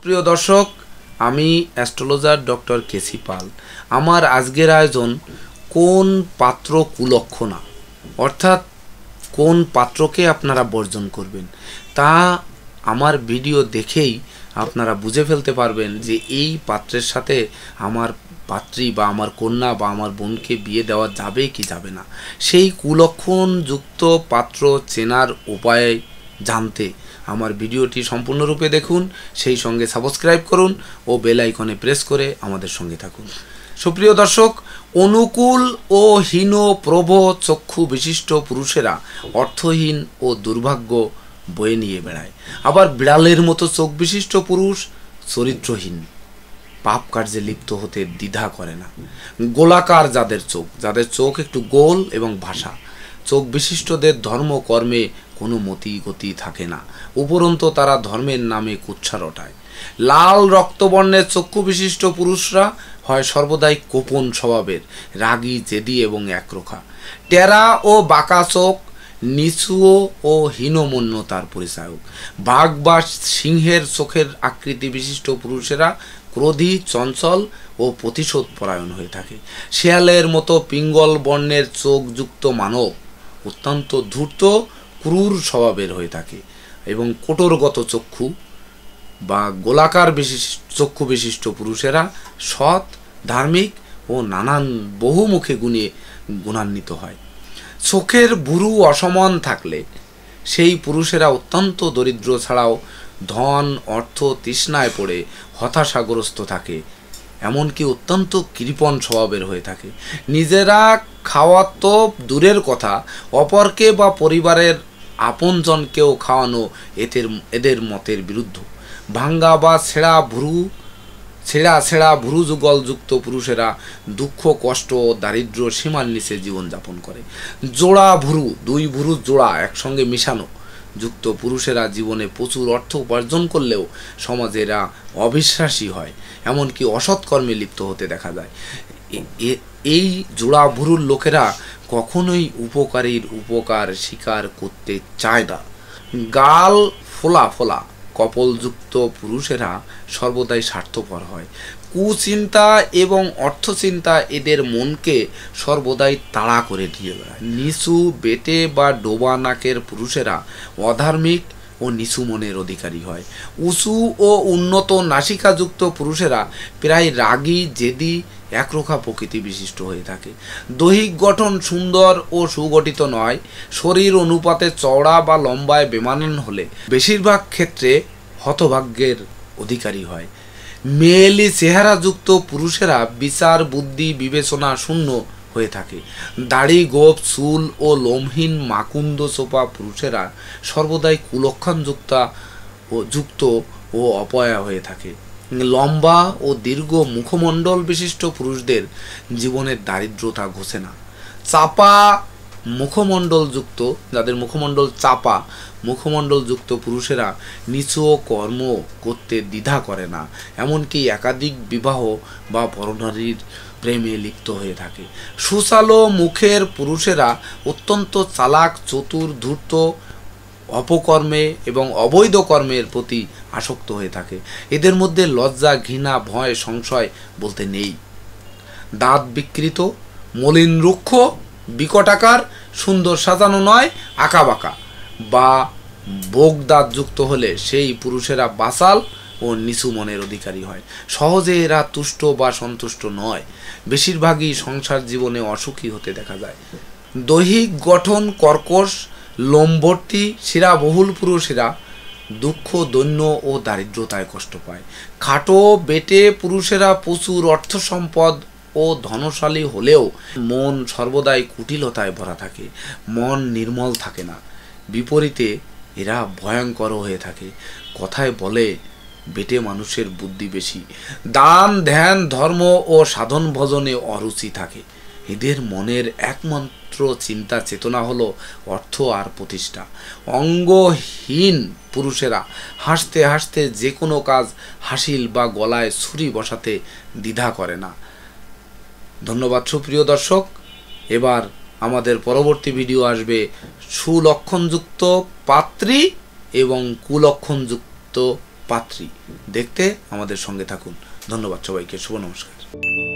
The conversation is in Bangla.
সুপ্রিয় দর্শক আমি অ্যাস্ট্রোলজার ডক্টর কেসি পাল আমার আজকের আয়োজন কোন পাত্র কুলক্ষণা অর্থাৎ কোন পাত্রকে আপনারা বর্জন করবেন তা আমার ভিডিও দেখেই আপনারা বুঝে ফেলতে পারবেন যে এই পাত্রের সাথে আমার পাত্রী বা আমার কন্যা বা আমার বোনকে বিয়ে দেওয়া যাবে কি যাবে না সেই কুলক্ষণযুক্ত পাত্র চেনার উপায় জানতে আমার ভিডিওটি সম্পূর্ণরূপে দেখুন সেই সঙ্গে সাবস্ক্রাইব করুন ও বেল আইকনে প্রেস করে আমাদের সঙ্গে থাকুন সুপ্রিয় দর্শক অনুকূল ও হীন প্রভ চক্ষু বিশিষ্ট পুরুষেরা অর্থহীন ও দুর্ভাগ্য বয়ে নিয়ে বেড়ায় আবার বিড়ালের মতো চোখ বিশিষ্ট পুরুষ চরিত্রহীন পাপ কার্যে লিপ্ত হতে দ্বিধা করে না গোলাকার যাদের চোখ যাদের চোখ একটু গোল এবং ভাষা চোখ বিশিষ্টদের ধর্ম কর্মে কোনো মতি গতি থাকে না উপরন্ত তারা ধর্মের নামে কুচ্ছা রটায় লাল রক্তবর্ণের চক্ষু বিশিষ্ট পুরুষরা হয় সর্বদাই কোপন স্বভাবের রাগী জেদি এবং একরোখা টেরা ও বাঁকা চোখ নিচুও ও হীনমন্যতার পরিচায়ক বাঘ বা সিংহের চোখের আকৃতি বিশিষ্ট পুরুষেরা ক্রোধী চঞ্চল ও প্রতিশোধ পরায়ণ হয়ে থাকে শেয়ালের মতো পিঙ্গল বর্ণের চোখযুক্ত মানব অত্যন্ত ধূর্ত ক্রুর স্বভাবের হয়ে থাকে এবং কোটরগত চক্ষু বা গোলাকার বিশিষ্ট চক্ষু বিশিষ্ট পুরুষেরা সৎ ধার্মিক ও নানান বহুমুখে গুণে গুণান্বিত হয় চোখের বুরু অসমান থাকলে সেই পুরুষেরা অত্যন্ত দরিদ্র ছাড়াও ধন অর্থ তৃষ্ণায় পড়ে হতাশাগ্রস্ত থাকে এমনকি অত্যন্ত কৃপণ স্বভাবের হয়ে থাকে নিজেরা খাওয়া তো দূরের কথা অপরকে বা পরিবারের আপনজনকেও খাওয়ানো এদের এদের মতের বিরুদ্ধ ভাঙ্গা বা ছেঁড়া ভ্রু ছেঁড়া ছেঁড়া ভ্রু যুক্ত পুরুষেরা দুঃখ কষ্ট ও দারিদ্র সীমার নিচে জীবনযাপন করে জোড়া ভ্রু দুই ভ্রু জোড়া একসঙ্গে মিশানো যুক্ত পুরুষেরা জীবনে প্রচুর অর্থ উপার্জন করলেও সমাজেরা অবিশ্বাসী হয় এমনকি অসৎকর্মে লিপ্ত হতে দেখা যায় এই জোড়া ভুরুর লোকেরা কখনোই উপকারীর উপকার স্বীকার করতে চায় না গাল ফোলা ফোলা কপলযুক্ত পুরুষেরা সর্বদাই স্বার্থপর হয় কুচিন্তা এবং অর্থচিন্তা এদের মনকে সর্বদাই তাড়া করে দিয়ে বেড়ায় নিচু বেটে বা ডোবা নাকের পুরুষেরা অধার্মিক ও নিচু মনের অধিকারী হয় উঁচু ও উন্নত নাসিকাযুক্ত পুরুষেরা প্রায় রাগী জেদি একরোখা প্রকৃতি বিশিষ্ট হয়ে থাকে দৈহিক গঠন সুন্দর ও সুগঠিত নয় শরীর অনুপাতে চওড়া বা লম্বায় বেমানান হলে বেশিরভাগ ক্ষেত্রে হতভাগ্যের অধিকারী হয় মেয়েলি চেহারাযুক্ত পুরুষেরা বিচার বুদ্ধি বিবেচনা শূন্য হয়ে থাকে দাড়ি গোপ চুল ও লোমহীন মাকুন্দ চোপা পুরুষেরা সর্বদাই কুলক্ষণযুক্তা ও যুক্ত ও অপয়া হয়ে থাকে লম্বা ও দীর্ঘ মুখমণ্ডল বিশিষ্ট পুরুষদের জীবনের দারিদ্রতা ঘোষে না চাপা মুখমণ্ডলযুক্ত যাদের মুখমণ্ডল চাপা মুখমণ্ডলযুক্ত পুরুষেরা নিচু কর্ম করতে দ্বিধা করে না এমনকি একাধিক বিবাহ বা পরনারীর প্রেমে লিপ্ত হয়ে থাকে সুচালো মুখের পুরুষেরা অত্যন্ত চালাক চতুর ধূর্ত অপকর্মে এবং অবৈধ কর্মের প্রতি আসক্ত হয়ে থাকে এদের মধ্যে লজ্জা ঘৃণা ভয় সংশয় বলতে নেই দাঁত বিকৃত মলিন রুক্ষ বিকটাকার সুন্দর সাজানো নয় আঁকাবাঁকা বা বোগ যুক্ত হলে সেই পুরুষেরা বাসাল ও নিচু মনের অধিকারী হয় সহজে এরা তুষ্ট বা সন্তুষ্ট নয় বেশিরভাগই সংসার জীবনে অসুখী হতে দেখা যায় দৈহিক গঠন কর্কশ লম্বরটি শিরা বহুল পুরুষেরা দুঃখ দৈন্য ও দারিদ্রতায় কষ্ট পায় খাটো বেটে পুরুষেরা প্রচুর অর্থ সম্পদ ও ধনশালী হলেও মন সর্বদাই কুটিলতায় ভরা থাকে মন নির্মল থাকে না বিপরীতে এরা ভয়ঙ্কর হয়ে থাকে কথায় বলে বেটে মানুষের বুদ্ধি বেশি দান ধ্যান ধর্ম ও সাধন ভজনে অরুচি থাকে এদের মনের একমাত্র চিন্তা চেতনা হলো অর্থ আর প্রতিষ্ঠা অঙ্গহীন পুরুষেরা হাসতে হাসতে যে কোনো কাজ হাসিল বা গলায় ছুরি বসাতে দ্বিধা করে না ধন্যবাদ সুপ্রিয় দর্শক এবার আমাদের পরবর্তী ভিডিও আসবে সুলক্ষণযুক্ত পাত্রী এবং কুলক্ষণযুক্ত পাত্রী দেখতে আমাদের সঙ্গে থাকুন ধন্যবাদ সবাইকে শুভ নমস্কার